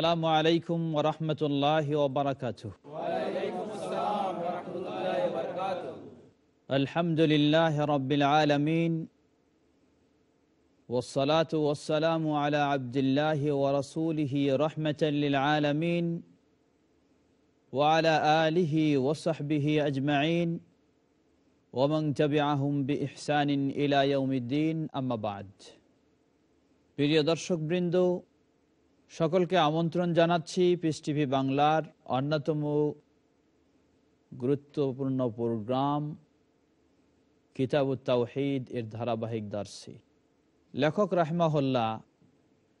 ورحمة الله وبركاته الحمد لله رب العالمين والصلاة والسلام على عبد الله ورسوله رحمة للعالمين وعلى آله وصحبه أجمعين ومن تبعهم بإحسان إلى يوم الدين أما بعد প্রিয় درشق برندو সকলকে আমন্ত্রণ জানাচ্ছি পিস টিভি বাংলার অন্যতম গুরুত্বপূর্ণ প্রোগ্রাম কিতাবুত্তাউহিদ এর ধারাবাহিক দার্শী লেখক রাহমাহল্লা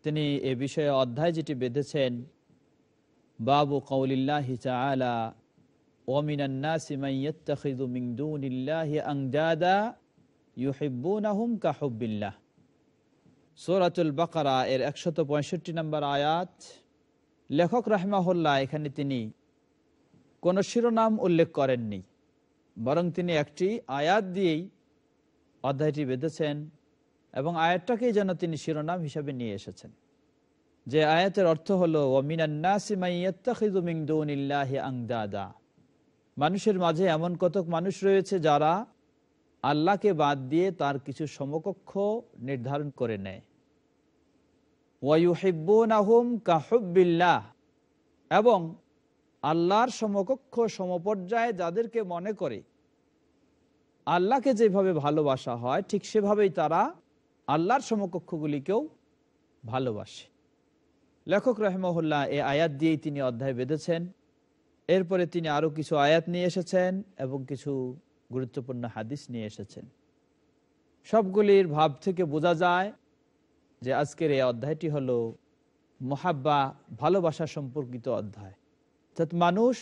তিনি এ বিষয়ে অধ্যায় যেটি বেঁধেছেন বাবু কৌলিল্লাহি তালা ওমিনান্নাসিমাইয়াত্তাখিদু মিংদুনিল্লাহি আংজাদা ইউহিব্বুনাহুম কাহুবিল্লাহ সৌরাতুল বাকারা এর একশত পঁয়ষট্টি নম্বর আয়াত লেখক রাহমাহুল্লাহ এখানে তিনি কোনো শিরোনাম উল্লেখ করেননি বরং তিনি একটি আয়াত দিয়েই অধ্যায়টি বেঁধেছেন এবং আয়াতটাকেই যেন তিনি শিরোনাম হিসাবে নিয়ে এসেছেন যে আয়াতের অর্থ হলো আংদাদা মানুষের মাঝে এমন কতক মানুষ রয়েছে যারা আল্লাহকে বাদ দিয়ে তার কিছু সমকক্ষ নির্ধারণ করে নেয় এবং আল্লাহর সমকক্ষ সমপর্যায়ে যাদেরকে মনে করে আল্লাহকে যেভাবে ভালোবাসা হয় ঠিক সেভাবেই তারা আল্লাহর সমকক্ষগুলিকেও ভালোবাসে লেখক রহমহল্লা এ আয়াত দিয়েই তিনি অধ্যায় বেঁধেছেন এরপরে তিনি আরও কিছু আয়াত নিয়ে এসেছেন এবং কিছু গুরুত্বপূর্ণ হাদিস নিয়ে এসেছেন সবগুলির ভাব থেকে বোঝা যায় যে আজকের এই অধ্যায়টি হল মহাব্বা ভালোবাসা সম্পর্কিত অধ্যায় অর্থাৎ মানুষ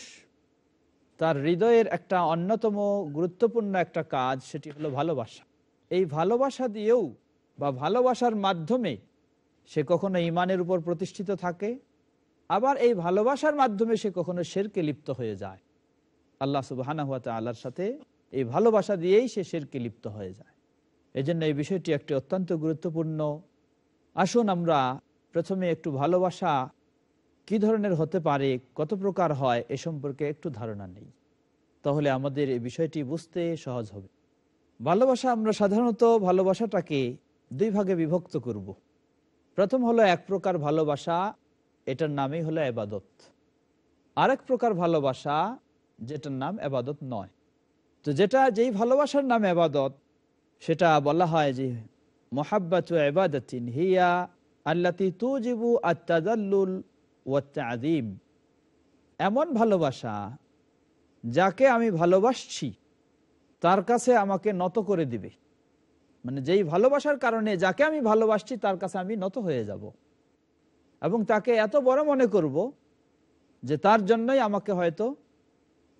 তার হৃদয়ের একটা অন্যতম গুরুত্বপূর্ণ একটা কাজ সেটি হলো ভালোবাসা এই ভালোবাসা দিয়েও বা ভালোবাসার মাধ্যমে সে কখনো ইমানের উপর প্রতিষ্ঠিত থাকে আবার এই ভালোবাসার মাধ্যমে সে কখনো শেরকে লিপ্ত হয়ে যায় আল্লাহ সুবাহানা হাত আল্লাহর সাথে এই ভালোবাসা দিয়েই সে শেরকে লিপ্ত হয়ে যায় এজন্য এই বিষয়টি একটি অত্যন্ত গুরুত্বপূর্ণ আসুন আমরা প্রথমে একটু ভালোবাসা কি ধরনের হতে পারে কত প্রকার হয় এ সম্পর্কে একটু ধারণা নেই তাহলে আমাদের এই বিষয়টি বুঝতে সহজ হবে ভালোবাসা আমরা সাধারণত ভালোবাসাটাকে দুই ভাগে বিভক্ত করব। প্রথম হলো এক প্রকার ভালোবাসা এটার নামই হলো এবাদত আরেক প্রকার ভালোবাসা যেটার নাম এবাদত নয় তো যেটা যেই ভালোবাসার নাম এবাদত সেটা বলা হয় যে মহাব্বাত ইবাদাতিন হিয়া আল্লাতি তুজিবু আত্তাজাল্লুল ওয়াত্তাজিম এমন ভালোবাসা যাকে আমি ভালোবাসছি তার কাছে আমাকে নত করে দিবে মানে যেই ভালোবাসার কারণে যাকে আমি ভালোবাসছি তার কাছে আমি নত হয়ে যাব এবং তাকে এত বড় মনে করব যে তার জন্যই আমাকে হয়তো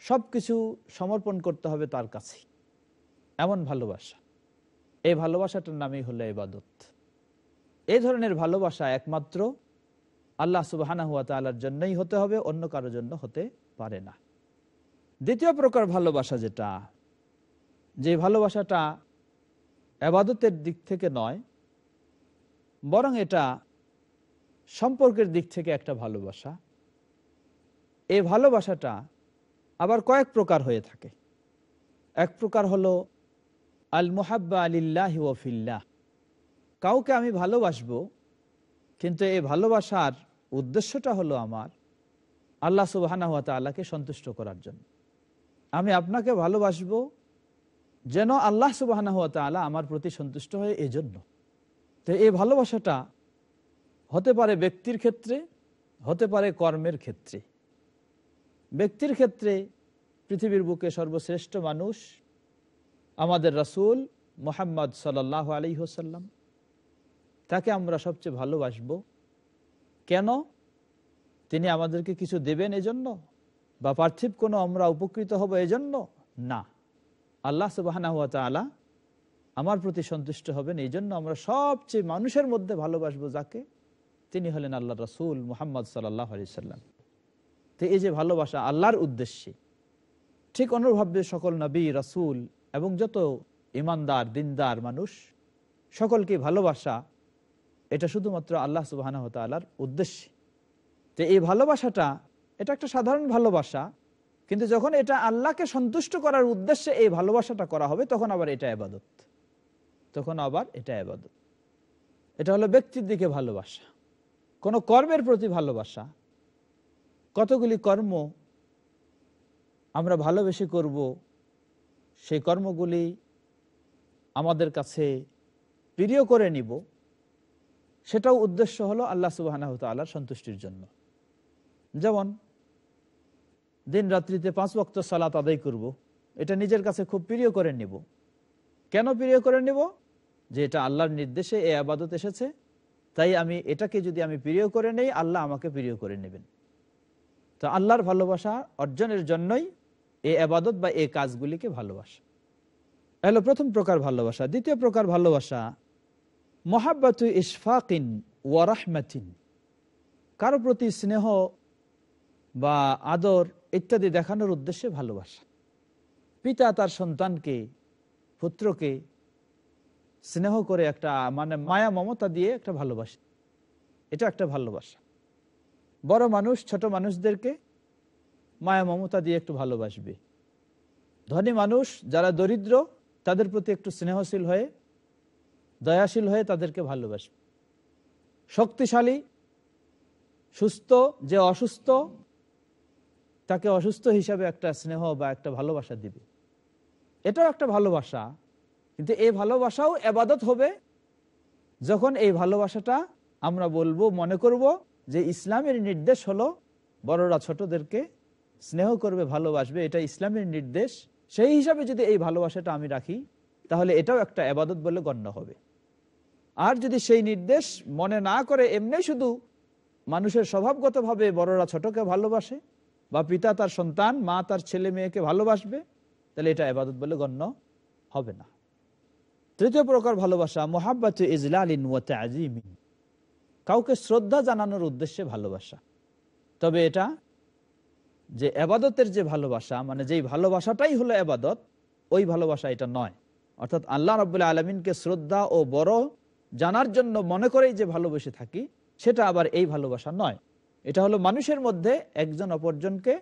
সব কিছু সমর্পণ করতে হবে তার কাছে এমন ভালোবাসা এই ভালোবাসাটার নামই হলো এবাদত এই ধরনের ভালোবাসা একমাত্র আল্লাহ সুবাহানা হুয়া তালার জন্যই হতে হবে অন্য কারোর জন্য হতে পারে না দ্বিতীয় প্রকার ভালোবাসা যেটা যে ভালোবাসাটা এবাদতের দিক থেকে নয় বরং এটা সম্পর্কের দিক থেকে একটা ভালোবাসা এই ভালোবাসাটা আবার কয়েক প্রকার হয়ে থাকে এক প্রকার হলো আল মোহাব্বা আলিল্লাহ ওফিল্লাহ কাউকে আমি ভালোবাসবো কিন্তু এই ভালোবাসার উদ্দেশ্যটা হলো আমার আল্লাহ সুবাহানা হাত আল্লাহকে সন্তুষ্ট করার জন্য আমি আপনাকে ভালোবাসবো যেন আল্লাহ সুবাহানা হাত আল্লাহ আমার প্রতি সন্তুষ্ট হয় এই জন্য তো এই ভালোবাসাটা হতে পারে ব্যক্তির ক্ষেত্রে হতে পারে কর্মের ক্ষেত্রে ব্যক্তির ক্ষেত্রে পৃথিবীর বুকে সর্বশ্রেষ্ঠ মানুষ আমাদের রাসুল মোহাম্মদ সাল আলী হোসাল্লাম তাকে আমরা সবচেয়ে ভালোবাসব কেন তিনি আমাদেরকে কিছু দেবেন এজন্য বা পার্থিব কোনো আমরা উপকৃত হব এজন্য না আল্লাহ সুবাহ আলা আমার প্রতি সন্তুষ্ট হবেন এই জন্য আমরা সবচেয়ে মানুষের মধ্যে ভালোবাসবো যাকে তিনি হলেন আল্লাহ রসুল মোহাম্মদ সাল্লাহ আলি সাল্লাম তো এই যে ভালোবাসা আল্লাহর উদ্দেশ্যে ঠিক অনুভাবে সকল নবী রাসুল এবং যত ইমানদার দিনদার মানুষ সকলকে ভালোবাসা এটা শুধুমাত্র আল্লাহ সুবাহ হতালার উদ্দেশ্যে যে এই ভালোবাসাটা এটা একটা সাধারণ ভালোবাসা কিন্তু যখন এটা আল্লাহকে সন্তুষ্ট করার উদ্দেশ্যে এই ভালোবাসাটা করা হবে তখন আবার এটা আবাদত তখন আবার এটা আবাদত এটা হলো ব্যক্তির দিকে ভালোবাসা কোনো কর্মের প্রতি ভালোবাসা কতগুলি কর্ম আমরা ভালোবেসে করব সেই কর্মগুলি আমাদের কাছে প্রিয় করে নিব সেটাও উদ্দেশ্য হলো আল্লাহ সুবাহ তাল্লাহ সন্তুষ্টির জন্য যেমন দিন রাত্রিতে পাঁচ বক্ত সালাত আদায় করব। এটা নিজের কাছে খুব প্রিয় করে নিব কেন প্রিয় করে নিব যে এটা আল্লাহর নির্দেশে এ আবাদত এসেছে তাই আমি এটাকে যদি আমি প্রিয় করে নেই আল্লাহ আমাকে প্রিয় করে নেবেন তো আল্লাহর ভালোবাসা অর্জনের জন্যই এই আবাদত বা এই কাজগুলিকে ভালোবাসা হলো প্রথম প্রকার ভালোবাসা দ্বিতীয় প্রকার ভালোবাসা মহাব্বাত ইসফাকিন ওয়ারাহমাতিন কারো প্রতি স্নেহ বা আদর ইত্যাদি দেখানোর উদ্দেশ্যে ভালোবাসা পিতা তার সন্তানকে পুত্রকে স্নেহ করে একটা মানে মায়া মমতা দিয়ে একটা ভালোবাসে এটা একটা ভালোবাসা বড় মানুষ ছোট মানুষদেরকে মায়া মমতা দিয়ে একটু ভালোবাসবে ধনী মানুষ যারা দরিদ্র তাদের প্রতি একটু স্নেহশীল হয়ে দয়াশীল হয়ে তাদেরকে ভালোবাসবে শক্তিশালী সুস্থ যে অসুস্থ তাকে অসুস্থ হিসাবে একটা স্নেহ বা একটা ভালোবাসা দিবে এটাও একটা ভালোবাসা কিন্তু এই ভালোবাসাও এবাদত হবে যখন এই ভালোবাসাটা আমরা বলবো মনে করব যে ইসলামের নির্দেশ হলো বড়রা ছোটদেরকে স্নেহ করবে ভালোবাসবে এটা ইসলামের নির্দেশ সেই হিসাবে যদি এই ভালোবাসাটা আমি রাখি তাহলে এটাও একটা আবাদত বলে গণ্য হবে আর যদি সেই নির্দেশ মনে না করে এমনি শুধু মানুষের স্বভাবগতভাবে বড়রা ছোটকে ভালোবাসে বা পিতা তার সন্তান মা তার ছেলে মেয়েকে ভালোবাসবে তাহলে এটা আবাদত বলে গণ্য হবে না তৃতীয় প্রকার ভালোবাসা মোহাব্বাত ইজলাল ওয়াতে আজিমিন কাউকে শ্রদ্ধা জানানোর উদ্দেশ্যে ভালোবাসা তবে এটা যে এবাদতের যে ভালোবাসা মানে যেই ভালোবাসাটাই হলো এবাদত ওই ভালোবাসা এটা নয় অর্থাৎ আল্লাহ রবাহ আলমিনকে শ্রদ্ধা ও বড় জানার জন্য মনে করেই যে ভালোবেসে থাকি সেটা আবার এই ভালোবাসা নয় এটা হলো মানুষের মধ্যে একজন অপরজনকে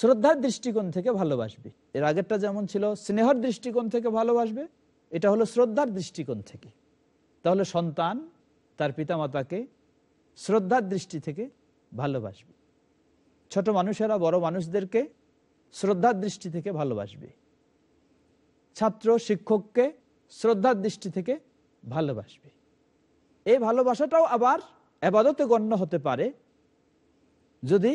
শ্রদ্ধার দৃষ্টিকোণ থেকে ভালোবাসবে এর আগেরটা যেমন ছিল স্নেহর দৃষ্টিকোণ থেকে ভালোবাসবে এটা হলো শ্রদ্ধার দৃষ্টিকোণ থেকে তাহলে সন্তান তার পিতামাতাকে শ্রদ্ধার দৃষ্টি থেকে ভালোবাসবে ছোট মানুষেরা বড় মানুষদেরকে শ্রদ্ধার দৃষ্টি থেকে ভালোবাসবে ছাত্র শিক্ষককে শ্রদ্ধার দৃষ্টি থেকে ভালোবাসবে এই ভালোবাসাটাও আবার আবাদতে গণ্য হতে পারে যদি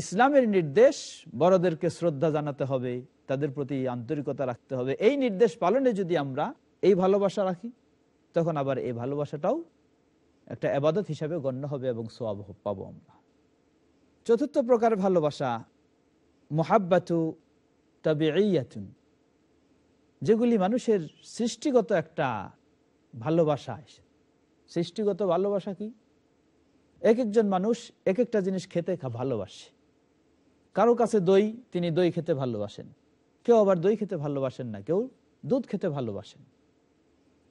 ইসলামের নির্দেশ বড়দেরকে শ্রদ্ধা জানাতে হবে তাদের প্রতি আন্তরিকতা রাখতে হবে এই নির্দেশ পালনে যদি আমরা এই ভালোবাসা রাখি তখন আবার এই ভালোবাসাটাও একটা আবাদত হিসাবে গণ্য হবে এবং সোয়াব পাবো আমরা চতুর্থ প্রকার ভালোবাসা মহাব্বাতু তবে ইয়াতুন যেগুলি মানুষের সৃষ্টিগত একটা ভালোবাসা সৃষ্টিগত ভালোবাসা কি এক একজন মানুষ এক একটা জিনিস খেতে ভালোবাসে কারো কাছে দই তিনি দই খেতে ভালোবাসেন কেউ আবার দই খেতে ভালোবাসেন না কেউ দুধ খেতে ভালোবাসেন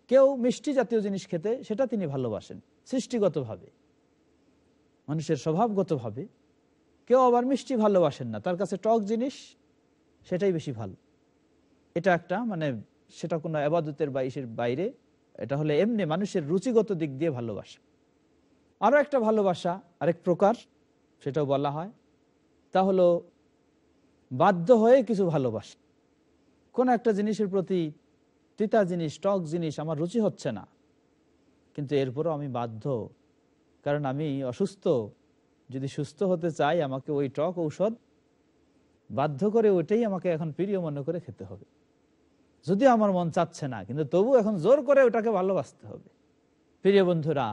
কেউ মিষ্টি জাতীয় জিনিস খেতে সেটা তিনি ভালোবাসেন সৃষ্টিগতভাবে মানুষের স্বভাবগতভাবে কেউ আবার মিষ্টি ভালোবাসেন না তার কাছে টক জিনিস সেটাই বেশি ভালো এটা একটা মানে সেটা কোনো আবাদতের বা ইসের বাইরে এটা হলে এমনি মানুষের রুচিগত দিক দিয়ে ভালোবাসা আরও একটা ভালোবাসা আরেক প্রকার সেটাও বলা হয় তা হলো বাধ্য হয়ে কিছু ভালোবাসা কোন একটা জিনিসের প্রতি তিতা জিনিস টক জিনিস আমার রুচি হচ্ছে না কিন্তু এরপরও আমি বাধ্য কারণ আমি অসুস্থ যদি সুস্থ হতে চাই আমাকে ওই টক ঔষধ বাধ্য করে ওইটাই আমাকে এখন প্রিয় মনে করে খেতে হবে যদিও আমার মন চাচ্ছে না কিন্তু তবু এখন জোর করে ওটাকে ভালোবাসতে হবে প্রিয় বন্ধুরা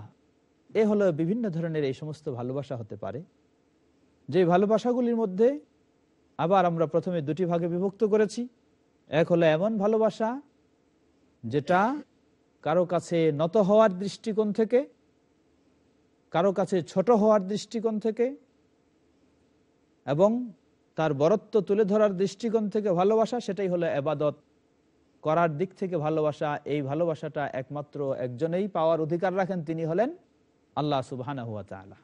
এ হলো বিভিন্ন ধরনের এই সমস্ত ভালোবাসা হতে পারে যে ভালোবাসাগুলির মধ্যে আবার আমরা প্রথমে দুটি ভাগে বিভক্ত করেছি এক হলো এমন ভালোবাসা যেটা কারো কাছে নত হওয়ার দৃষ্টিকোণ থেকে কারো কাছে ছোট হওয়ার দৃষ্টিকোণ থেকে এবং তার বরত্ব তুলে ধরার দৃষ্টিকোণ থেকে ভালোবাসা সেটাই হলো এবাদত করার দিক থেকে ভালোবাসা এই ভালোবাসাটা একমাত্র একজনেই পাওয়ার অধিকার রাখেন তিনি হলেন আল্লাহ সুবাহানা হুয়া তালা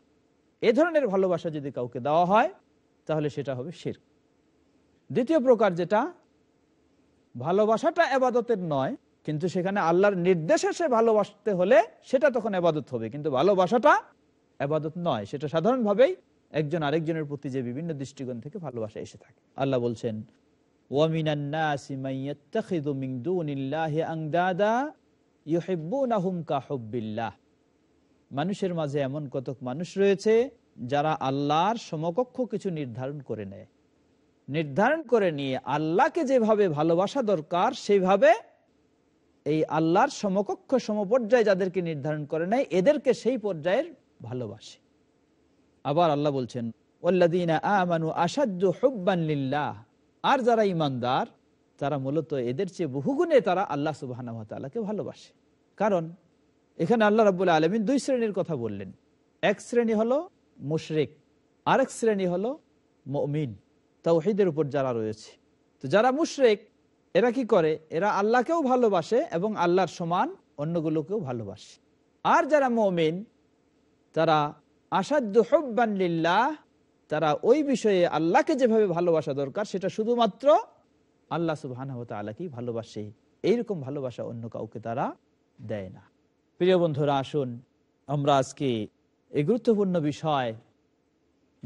এ ধরনের ভালোবাসা যদি কাউকে দেওয়া হয় তাহলে সেটা হবে শির দ্বিতীয় প্রকার যেটা ভালোবাসাটা এবাদতের নয় কিন্তু সেখানে আল্লাহর নির্দেশে সে ভালোবাসতে হলে সেটা তখন এবাদত হবে কিন্তু ভালোবাসাটা আবাদত নয় সেটা সাধারণভাবেই একজন আরেকজনের প্রতি যে বিভিন্ন দৃষ্টিকোণ থেকে ভালোবাসা এসে থাকে আল্লাহ বলছেন মানুষের মাঝে এমন কতক মানুষ রয়েছে যারা আল্লাহর সমকক্ষ কিছু নির্ধারণ করে নেয় নির্ধারণ করে নিয়ে আল্লাহকে যেভাবে ভালোবাসা দরকার সেইভাবে এই আল্লাহর সমকক্ষ সমপর্যায়ে যাদেরকে নির্ধারণ করে নেয় এদেরকে সেই পর্যায়ের ভালোবাসে আবার আল্লাহ বলছেন আর যারা ইমানদার তারা মূলত এদের চেয়ে বহুগুণে তারা আল্লাহ সুবাহকে ভালোবাসে কারণ এখানে আল্লাহ রব আলমিন দুই শ্রেণীর কথা বললেন এক শ্রেণী হলো মুশরেক আরেক শ্রেণী হলো মমিন তাওহিদের উপর যারা রয়েছে তো যারা মুশরেক এরা কি করে এরা আল্লাহকেও ভালোবাসে এবং আল্লাহর সমান অন্যগুলোকেও ভালোবাসে আর যারা মমিন তারা আসাধ্য লিল্লাহ তারা ওই বিষয়ে আল্লাহকে যেভাবে ভালোবাসা দরকার সেটা শুধুমাত্র আল্লাহ সুবাহ তালাকেই ভালোবাসে এইরকম ভালোবাসা অন্য কাউকে তারা দেয় না প্রিয় বন্ধুরা আসুন আমরা আজকে এই গুরুত্বপূর্ণ বিষয়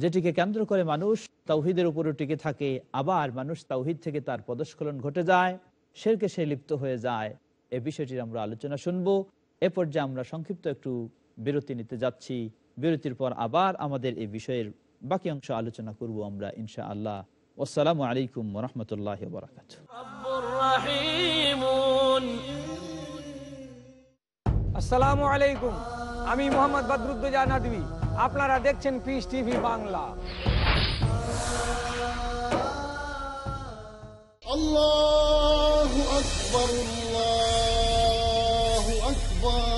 যেটিকে কেন্দ্র করে মানুষ তাওহিদের উপরে টিকে থাকে আবার মানুষ তাওহিদ থেকে তার পদস্খলন ঘটে যায় সেরকে সে লিপ্ত হয়ে যায় এ বিষয়টির আমরা আলোচনা শুনব এ পর্যায়ে আমরা সংক্ষিপ্ত একটু বিরতি নিতে যাচ্ছি বিরতির পর আবার আমাদের এই বিষয়ের বাকি অংশ আলোচনা করব আমরা ইনশা আল্লাহ আসসালামু আলাইকুম রহমতুল্লাহ বরাকাত আসসালামু আলাইকুম আমি মোহাম্মদ বদরুদ্দোজা নদী আপনারা দেখছেন পিস টিভি বাংলা আল্লাহু আকবার আল্লাহু আকবার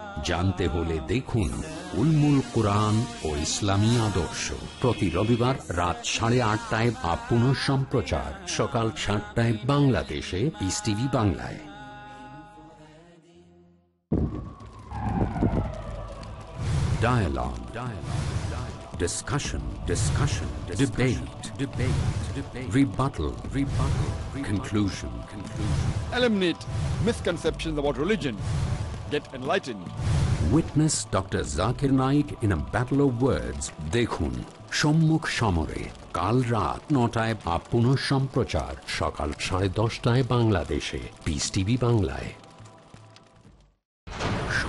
জানতে হলে দেখুন উলমুল কোরআন ও ইসলামী আদর্শ প্রতি রবিবার রাত সাড়ে আটটায় বা পুনঃ সম্প্রচার সকাল সাতটায় বাংলাদেশে পিস টিভি বাংলায় Dialogue. Dialogue. Discussion. Discussion. Debate. Debate. debate, Rebuttal. Rebuttal. rebuttal conclusion, Conclusion. Eliminate misconceptions about religion. get enlightened. Witness Dr. Zakir Naik in a battle of words. Dekhun, Shammukh সমরে কাল raat নটায় বা পুনঃ সম্প্রচার সকাল সাড়ে দশটায় বাংলাদেশে পিস টিভি বাংলায়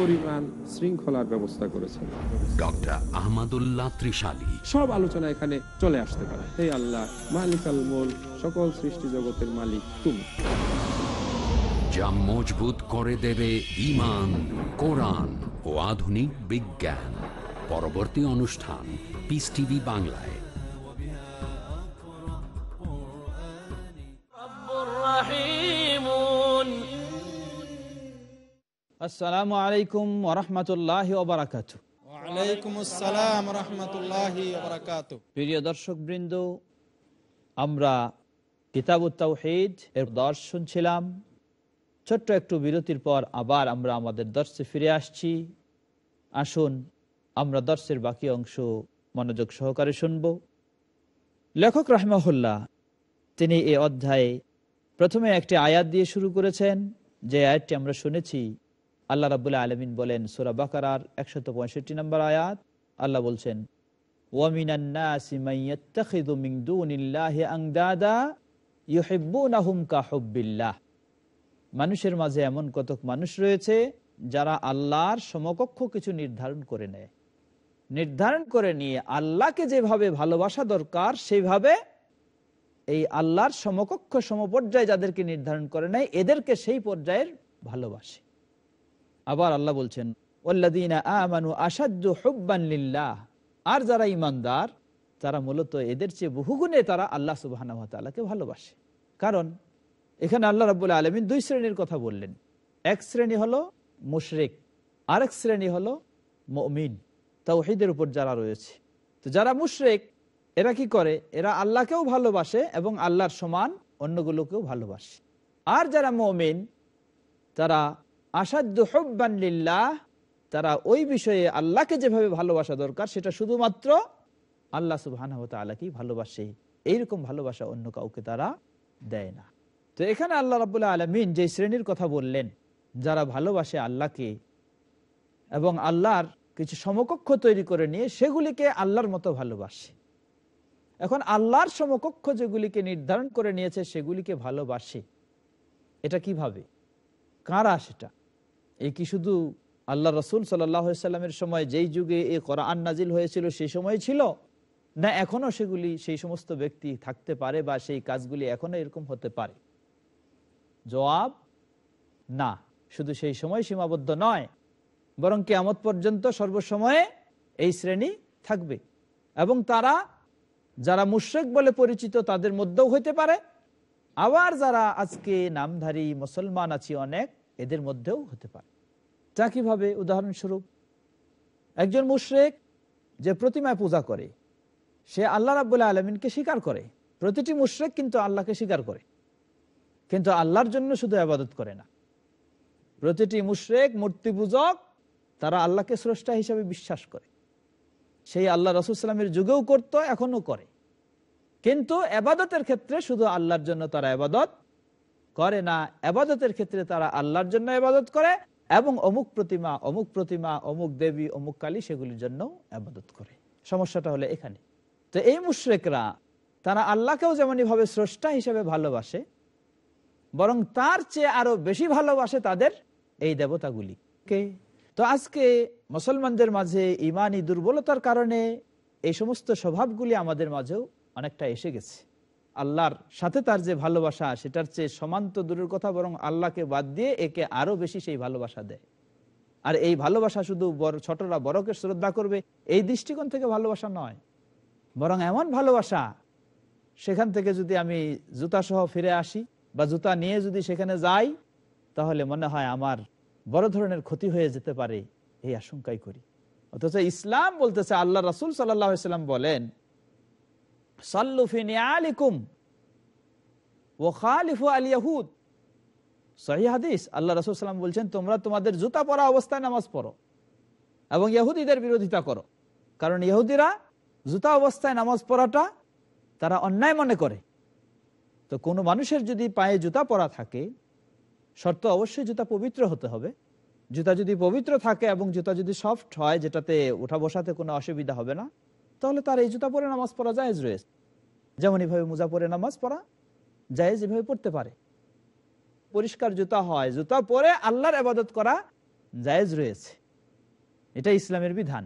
পরিমাণ শৃঙ্খলার ব্যবস্থা করেছেন ডক্টর আহমদুল্লাহ ত্রিশালী সব আলোচনা এখানে চলে আসতে পারে মালিক সকল মালিক তুমি যা মজবুত করে দেবে ইমান কোরআন ও আধুনিক বিজ্ঞান পরবর্তী অনুষ্ঠান পিস টিভি বাংলায় আসসালামু আলাইকুম ওরহমতুল্লাহ ওবরাকাত আলাইকুম আসসালাম রহমতুল্লাহ ওবরাকাত প্রিয় দর্শকবৃন্দ আমরা কিতাবুত্তাউহিদ এর দর্শন ছিলাম ছোট্ট একটু বিরতির পর আবার আমরা আমাদের দর্শে ফিরে আসছি আসুন আমরা দর্শের বাকি অংশ মনোযোগ সহকারে শুনব লেখক রাহমাহুল্লাহ তিনি এ অধ্যায়ে প্রথমে একটি আয়াত দিয়ে শুরু করেছেন যে আয়াতটি আমরা শুনেছি আল্লাহ রাবুল্লাহ আলমিন বলেন সুরা বাকার একশত পঁয়ষট্টি নম্বর আয়াত আল্লাহ বলছেন মানুষের মাঝে এমন কতক মানুষ রয়েছে যারা আল্লাহর সমকক্ষ কিছু নির্ধারণ করে নেয় নির্ধারণ করে নিয়ে আল্লাহকে যেভাবে ভালোবাসা দরকার সেইভাবে এই আল্লাহর সমকক্ষ সমপর্যায়ে যাদেরকে নির্ধারণ করে নেয় এদেরকে সেই পর্যায়ের ভালোবাসে আবার আল্লাহ বলছেন ওল্লাদিনা আর যারা ইমানদার তারা মূলত এদের চেয়ে বহুগুণে তারা আল্লাহ সুবাহ তালাকে ভালোবাসে কারণ এখানে আল্লাহ রব আলমিন দুই শ্রেণীর কথা বললেন এক শ্রেণী হলো মুশরেক আরেক শ্রেণী হলো মমিন তাওহিদের উপর যারা রয়েছে তো যারা মুশরেক এরা কি করে এরা আল্লাহকেও ভালোবাসে এবং আল্লাহর সমান অন্যগুলোকেও ভালোবাসে আর যারা মমিন তারা আসাধ্য হব্বান লিল্লাহ তারা ওই বিষয়ে আল্লাহকে যেভাবে ভালোবাসা দরকার সেটা শুধুমাত্র আল্লাহ সুবহান তালাকেই ভালোবাসে এইরকম ভালোবাসা অন্য কাউকে তারা দেয় না তো এখানে আল্লাহ রাবুল্লাহ আলমিন যে শ্রেণীর কথা বললেন যারা ভালোবাসে আল্লাহকে এবং আল্লাহর কিছু সমকক্ষ তৈরি করে নিয়ে সেগুলিকে আল্লাহর মতো ভালোবাসে এখন আল্লাহর সমকক্ষ যেগুলিকে নির্ধারণ করে নিয়েছে সেগুলিকে ভালোবাসে এটা কিভাবে কারা সেটা এ কি শুধু আল্লাহ রসুল সাল্লামের সময় যেই যুগে এ কোরআন নাজিল হয়েছিল সেই সময় ছিল না এখনো সেগুলি সেই সমস্ত ব্যক্তি থাকতে পারে বা সেই কাজগুলি এখনো এরকম হতে পারে জবাব না শুধু সেই সময় সীমাবদ্ধ নয় বরং আমত পর্যন্ত সর্বসময়ে এই শ্রেণী থাকবে এবং তারা যারা মুশ্রেক বলে পরিচিত তাদের মধ্যেও হইতে পারে আবার যারা আজকে নামধারী মুসলমান আছি অনেক এদের মধ্যেও হতে পারে তা কিভাবে উদাহরণস্বরূপ একজন মুশরেক যে প্রতিমায় পূজা করে সে আল্লাহ রাবুল আলমিনকে স্বীকার করে প্রতিটি মুশরেক কিন্তু আল্লাহকে স্বীকার করে কিন্তু আল্লাহর জন্য শুধু আবাদত করে না প্রতিটি মুশরেক মূর্তি পূজক তারা আল্লাহকে স্রষ্টা হিসাবে বিশ্বাস করে সেই আল্লাহ রসুলামের যুগেও করত এখনো করে কিন্তু আবাদতের ক্ষেত্রে শুধু আল্লাহর জন্য তারা আবাদত করে না এবাদতের ক্ষেত্রে তারা আল্লাহর জন্য এবাদত করে এবং অমুক প্রতিমা অমুক প্রতিমা অমুক দেবী অমুক কালী সেগুলির জন্য আবাদত করে সমস্যাটা হলো এখানে তো এই মুশ্রেকরা তারা আল্লাহকেও এভাবে স্রষ্টা হিসেবে ভালোবাসে বরং তার চেয়ে আরো বেশি ভালোবাসে তাদের এই দেবতাগুলিকে তো আজকে মুসলমানদের মাঝে ইমানি দুর্বলতার কারণে এই সমস্ত স্বভাবগুলি আমাদের মাঝেও অনেকটা এসে গেছে আল্লাহর সাথে তার যে ভালোবাসা সেটার চেয়ে সমান্ত দূরের কথা বরং আল্লাহকে বাদ দিয়ে একে আরো বেশি সেই ভালোবাসা দেয় আর এই ভালোবাসা শুধু ছোটরা বড়কে শ্রদ্ধা করবে এই দৃষ্টিকোণ থেকে ভালোবাসা নয় বরং এমন ভালোবাসা সেখান থেকে যদি আমি জুতা সহ ফিরে আসি বা জুতা নিয়ে যদি সেখানে যাই তাহলে মনে হয় আমার বড় ধরনের ক্ষতি হয়ে যেতে পারে এই আশঙ্কাই করি অথচ ইসলাম বলতেছে আল্লাহ রাসুল সাল্লাহ বলেন বলছেন তোমরা তোমাদের জুতা পরা অবস্থায় নামাজ পড়ো এবং ইহুদিদের বিরোধিতা করো কারণ ইহুদিরা জুতা অবস্থায় নামাজ পড়াটা তারা অন্যায় মনে করে তো কোনো মানুষের যদি পায়ে জুতা পরা থাকে শর্ত অবশ্যই জুতা পবিত্র হতে হবে জুতা যদি পবিত্র থাকে এবং জুতা যদি সফট হয় যেটাতে উঠা বসাতে কোনো অসুবিধা হবে না তাহলে তার এই জুতা পরে নামাজ পড়া জায়েজ রয়েছে যেমন এভাবে মোজা পরে নামাজ পড়া জায়েজ এভাবে পড়তে পারে পরিষ্কার জুতা হয় জুতা পরে আল্লাহর আবাদত করা জায়েজ রয়েছে এটা ইসলামের বিধান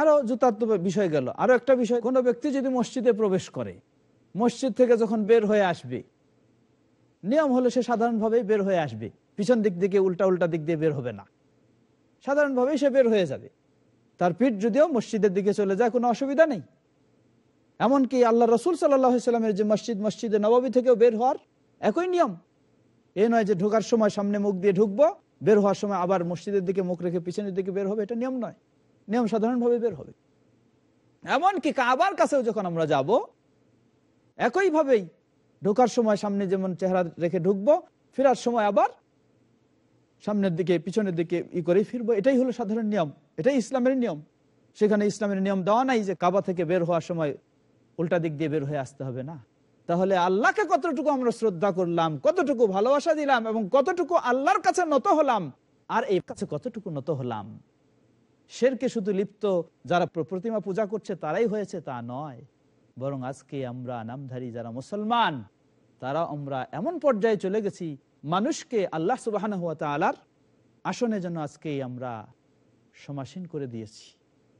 আরও জুতার তো বিষয় গেল আরও একটা বিষয় কোনো ব্যক্তি যদি মসজিদে প্রবেশ করে মসজিদ থেকে যখন বের হয়ে আসবে নিয়ম হলো সে সাধারণভাবেই বের হয়ে আসবে পিছন দিক থেকে উল্টা উল্টা দিক দিয়ে বের হবে না সাধারণভাবেই সে বের হয়ে যাবে তার পিঠ যদিও মসজিদের দিকে চলে যায় কোনো অসুবিধা নেই এমনকি আল্লাহ রসুল সাল্লাহামের যে মসজিদ মসজিদে নবাবী থেকেও বের হওয়ার একই নিয়ম এ নয় যে ঢোকার সময় সামনে মুখ দিয়ে ঢুকবো বের হওয়ার সময় আবার মসজিদের দিকে মুখ রেখে পিছনের দিকে বের হবে এটা নিয়ম নয় নিয়ম সাধারণভাবে বের হবে এমনকি কাবার কাছেও যখন আমরা যাব একইভাবেই ঢোকার সময় সামনে যেমন চেহারা রেখে ঢুকবো ফেরার সময় আবার সামনের দিকে পিছনের দিকে ই করে ফিরবো এটাই হলো সাধারণ নিয়ম এটাই ইসলামের নিয়ম সেখানে ইসলামের নিয়ম দেওয়া নাই যে কাবা থেকে বের হওয়ার সময় উল্টা দিক দিয়ে বের হয়ে আসতে হবে না তাহলে আল্লাহকে কতটুকু আমরা শ্রদ্ধা করলাম কতটুকু ভালোবাসা দিলাম এবং কতটুকু আল্লাহর কাছে নত হলাম আর এই কাছে কতটুকু নত হলাম শেরকে শুধু লিপ্ত যারা প্রতিমা পূজা করছে তারাই হয়েছে তা নয় বরং আজকে আমরা নামধারী যারা মুসলমান তারা আমরা এমন পর্যায়ে চলে গেছি মানুষকে আল্লাহ সুবাহ আসনে যেন আজকে আমরা সমাসীন করে দিয়েছি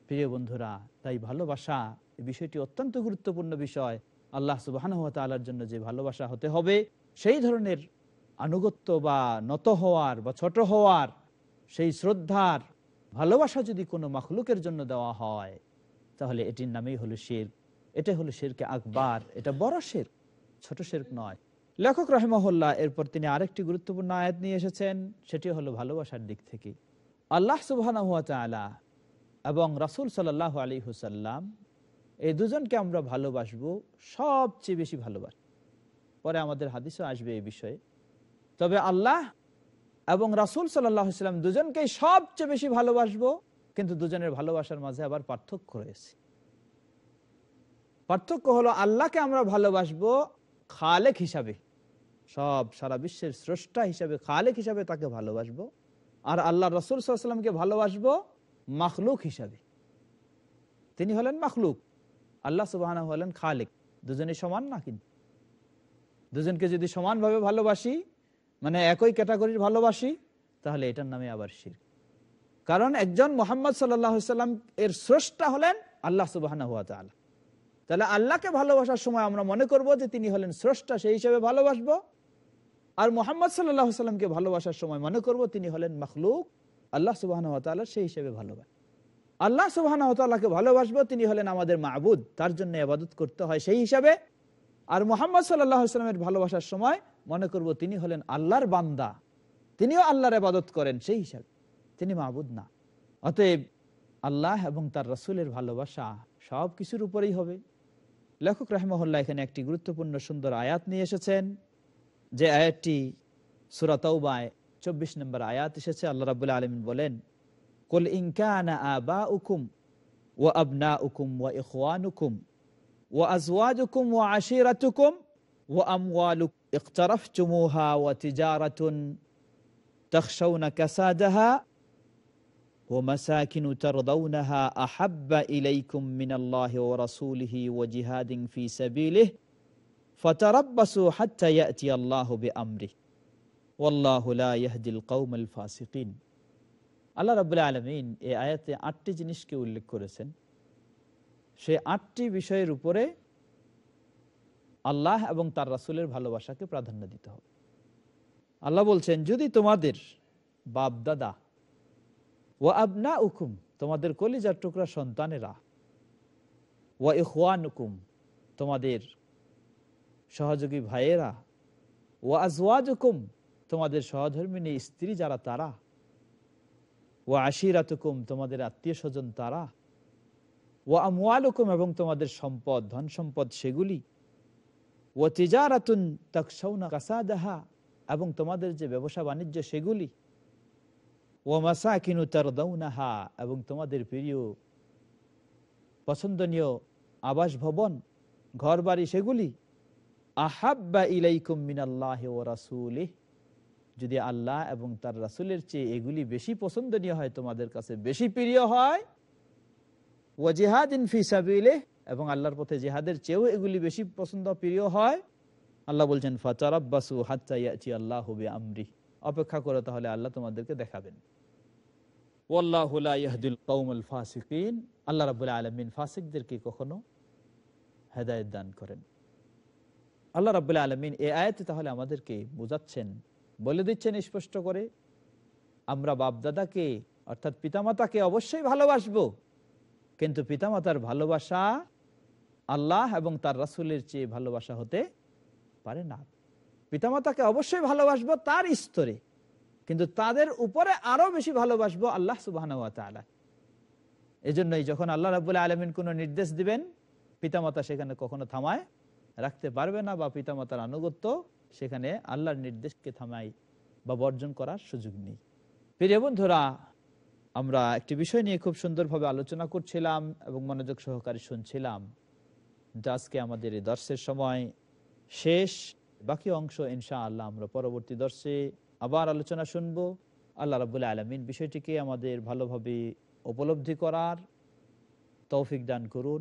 প্রিয় বন্ধুরা তাই ভালোবাসা এই বিষয়টি অত্যন্ত গুরুত্বপূর্ণ বিষয় আল্লাহ সুবাহান তালার জন্য যে ভালোবাসা হতে হবে সেই ধরনের আনুগত্য বা নত হওয়ার বা ছোট হওয়ার সেই শ্রদ্ধার ভালোবাসা যদি কোনো মাখলুকের জন্য দেওয়া হয় তাহলে এটির নামেই হলো শের এটা হলো শেরকে আকবার এটা বড় শের ছোট শের নয় লেখক রহমহল্লা এরপর তিনি আরেকটি গুরুত্বপূর্ণ আয়াত নিয়ে এসেছেন সেটি হলো ভালোবাসার দিক থেকে আল্লাহ সুবাহানহতালা এবং রাসুল সাল্লাহ আলী হুসাল্লাম এই দুজনকে আমরা ভালোবাসবো সবচেয়ে বেশি ভালোবাস পরে আমাদের হাদিসও আসবে এই বিষয়ে তবে আল্লাহ এবং রাসুল সাল্লাহ ইসলাম দুজনকেই সবচেয়ে বেশি ভালোবাসবো কিন্তু দুজনের ভালোবাসার মাঝে আবার পার্থক্য রয়েছে পার্থক্য হলো আল্লাহকে আমরা ভালোবাসবো খালেক হিসাবে সব সারা বিশ্বের স্রষ্টা হিসাবে খালেক হিসাবে তাকে ভালোবাসবো আর আল্লাহ রসুল সাল্লামকে ভালোবাসবো মাখলুক হিসাবে তিনি হলেন মাখলুক আল্লাহ সুবাহ হলেন খালেক দুজনে সমান না কিন্তু দুজনকে যদি সমানভাবে ভালোবাসি মানে একই ক্যাটাগরির ভালোবাসি তাহলে এটার নামে আবার শির কারণ একজন মোহাম্মদ সাল্লাম এর স্রষ্টা হলেন আল্লাহ সুবাহ তাহলে আল্লাহকে ভালোবাসার সময় আমরা মনে করব যে তিনি হলেন স্রষ্টা সেই হিসেবে ভালোবাসবো আর মোহাম্মদ সাল্লাহ সাল্লামকে ভালোবাসার সময় মনে করব তিনি হলেন মখলুক আল্লাহ সুবাহ সেই হিসেবে ভালোবাসা আল্লাহ সুবাহ ভালোবাসবো তিনি হলেন আমাদের মাহবুদ তার জন্য আবাদত করতে হয় সেই হিসাবে আর মোহাম্মদ সাল্লাহ সাল্লামের ভালোবাসার সময় মনে করব তিনি হলেন আল্লাহর বান্দা তিনিও আল্লাহর আবাদত করেন সেই হিসাবে তিনি মাহবুদ না অতএব আল্লাহ এবং তার রসুলের ভালোবাসা সব কিছুর উপরেই হবে লেখক রাহমহল্লা এখানে একটি গুরুত্বপূর্ণ সুন্দর আয়াত নিয়ে এসেছেন যে আয়াতটি সুরা তৌবায় চব্বিশ নম্বর আয়াত এসেছে আল্লাহ রাবুল আলমিন বলেন কুল ইনকানা আবা উকুম ও আবনা উকুম ও ইহান উকুম ও আজওয়াজ উকুম ও আশিরাত উকুম ও আমওয়াল اقترف تموها وتجارة تخشون كسادها ومساكن ترضونها أحب إليكم من الله ورسوله وجهاد في سبيله আল্লাহ আলমিন আয়াতে আটটি জিনিসকে উল্লেখ করেছেন সেই আটটি বিষয়ের উপরে আল্লাহ এবং তার রাসুলের ভালোবাসাকে প্রাধান্য দিতে হবে আল্লাহ বলছেন যদি তোমাদের বাপ দাদা ও আবনা উকুম তোমাদের কলিজার টুকরা সন্তানেরা ওয়া ইহান হুকুম তোমাদের সহযোগী ভাইয়েরা ও আজওয়াজকুম তোমাদের সহধর্মিনী স্ত্রী যারা তারা ও আশিরাতকুম তোমাদের আত্মীয় স্বজন তারা ও আমওয়ালকুম এবং তোমাদের সম্পদ ধন সম্পদ সেগুলি ও তেজারাতুন তকসৌনা কাসাদাহা এবং তোমাদের যে ব্যবসা বাণিজ্য সেগুলি ও মাসা কিনু তার দৌনাহা এবং তোমাদের প্রিয় পছন্দনীয় আবাস ভবন ঘর বাড়ি সেগুলি আহাব্বা ইলাইকুম মিনাল্লাহ ও রাসুলি যদি আল্লাহ এবং তার রাসুলের চেয়ে এগুলি বেশি পছন্দনীয় হয় তোমাদের কাছে বেশি প্রিয় হয় ও জেহাদিন ফিসাবিলে এবং আল্লাহর পথে জেহাদের চেয়েও এগুলি বেশি পছন্দ প্রিয় হয় আল্লাহ বলছেন ফাচারাব্বাসু হাচ্চাইয়াচি আল্লাহ হবে আমরি অপেক্ষা করো তাহলে আল্লাহ তোমাদেরকে দেখাবেন কৌমুল ফাসিকিন আল্লাহ রাবুল্লাহ আলমিন ফাসিকদেরকে কখনো হেদায়ত দান করেন আল্লাহ রাবুল্লাহ আলমিন এ আয়াতে তাহলে আমাদেরকে বোঝাচ্ছেন বলে দিচ্ছেন স্পষ্ট করে আমরা বাপদাদাকে অর্থাৎ পিতামাতাকে অবশ্যই ভালোবাসব কিন্তু পিতামাতার ভালোবাসা আল্লাহ এবং তার রাসুলের চেয়ে ভালোবাসা হতে পারে না পিতামাতাকে অবশ্যই ভালোবাসবো তার স্তরে কিন্তু তাদের উপরে আরো বেশি ভালোবাসবো আল্লাহ সুবাহ জন্যই যখন আল্লাহ রাবুল্লাহ আলমিন কোনো নির্দেশ দিবেন পিতামাতা সেখানে কখনো থামায় রাখতে পারবে না বা পিতামাতার আনুগত্য সেখানে আল্লাহর নির্দেশকে থামাই বা বর্জন করার সুযোগ নেই প্রিয় বন্ধুরা আমরা একটি বিষয় নিয়ে খুব সুন্দরভাবে আলোচনা করছিলাম এবং মনোযোগ সহকারে শুনছিলাম যা আজকে আমাদের এই দর্শের সময় শেষ বাকি অংশ ইনশা আল্লাহ আমরা পরবর্তী দর্শে আবার আলোচনা শুনব আল্লাহ রাবুল আলমিন বিষয়টিকে আমাদের ভালোভাবে উপলব্ধি করার তৌফিক দান করুন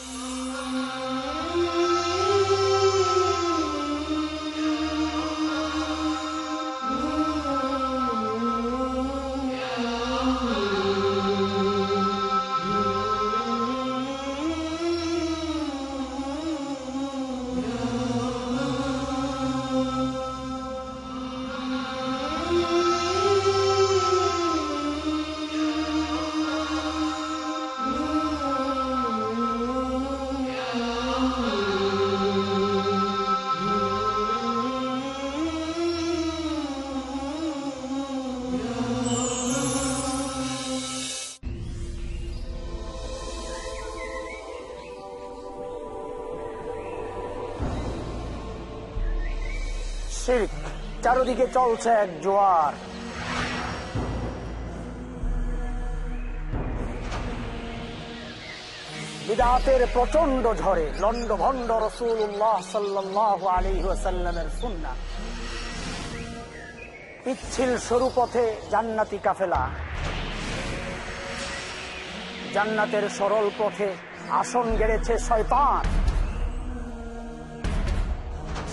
চলছে এক জোয়ার বিদাতের প্রচন্ড ঝড়ে লন্ড ভন্ড রসুল আলিহাসাল্লামের সুন্না পিচ্ছিল সরু পথে জান্নাতি কাফেলা জান্নাতের সরল পথে আসন গেড়েছে শয়তান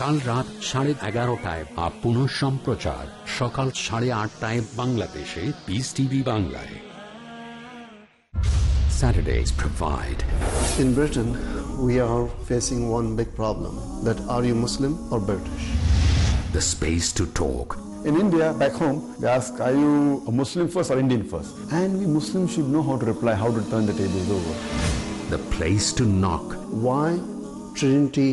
কাল রাত সাড়ে এগারোটায় বা পুনঃ সম্প্রচার সকাল সাড়ে আটটায় বাংলাদেশে পিস টিভি বাংলায় Saturdays provide. In Britain, we are facing one big problem that are you Muslim or British? The space to talk. In India, back home, they ask, are you a Muslim first or Indian first? And we Muslims should know how to reply, how to turn the tables over. The place to knock. Why Trinity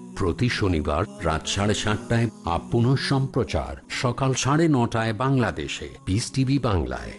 প্রতি শনিবার রাত সাড়ে সাতটায় up সম্প্রচার সকাল সাড়ে নটায় বাংলাদেশে বিস টিভি বাংলায়